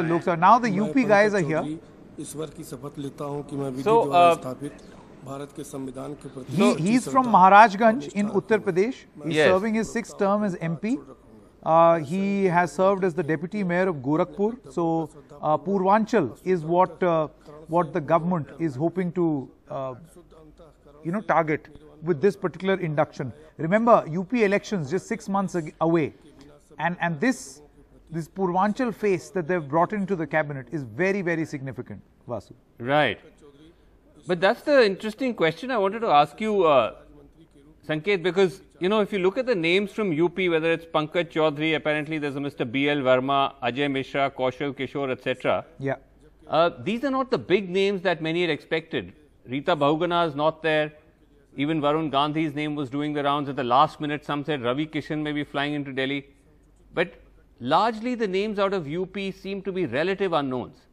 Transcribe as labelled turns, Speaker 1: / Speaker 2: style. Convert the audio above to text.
Speaker 1: He's look. So now the UP guys are here.
Speaker 2: so, uh, he, he's from
Speaker 1: Maharajganj in Uttar Pradesh. He's yes. serving his sixth term as MP. Uh, he has served as the deputy mayor of Gorakhpur. So uh, Purvanchal is what uh, what the government is hoping to uh, you know target with this particular induction. Remember, UP elections just six months away, and and this this Purvanchal face that they've brought into the cabinet is very, very significant,
Speaker 3: Vasu. Right. But that's the interesting question I wanted to ask you, uh, Sanket, because, you know, if you look at the names from UP, whether it's Pankaj Chaudhary, apparently there's a Mr. B.L. Verma, Ajay Mishra, Kaushal Kishore, etc. Yeah. Uh, these are not the big names that many had expected. Rita Bahugana is not there. Even Varun Gandhi's name was doing the rounds at the last minute. Some said Ravi Kishan may be flying into Delhi. But largely the names out of UP seem to be relative unknowns.